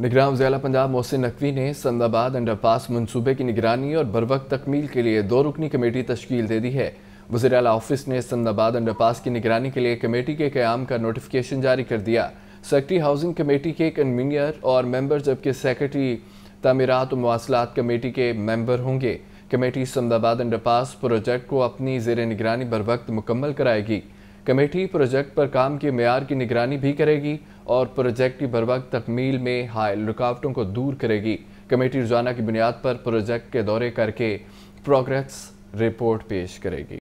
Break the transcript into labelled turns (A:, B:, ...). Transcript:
A: निगरान जिला पंजाब मोहसिन नकवी ने संदाबाद अंडरपास मनसूबे की निगरानी और बरवक तकमील के लिए दो रुकनी कमेटी तश्कील दे दी है वजी अल ऑफिस ने संदाबाद अंडरपास की निगरानी के लिए कमेटी के क्याम का नोटिफिकेशन जारी कर दिया सेक्रेटरी हाउसिंग कमेटी के कन्वीनियर और मेंबर जबकि सेक्रेटरी तमीरत और मवासलात कमेटी के मेंबर होंगे कमेटी समदाबाद अंडरपास प्रोजेक्ट को अपनी जेर निगरानी बर वक्त मुकम्मल कराएगी कमेटी प्रोजेक्ट पर काम के मैार की निगरानी भी करेगी और प्रोजेक्ट की वक्त तकमील में हायल रुकावटों को दूर करेगी कमेटी रोजाना की बुनियाद पर प्रोजेक्ट के दौरे करके प्रोग्रेस रिपोर्ट पेश करेगी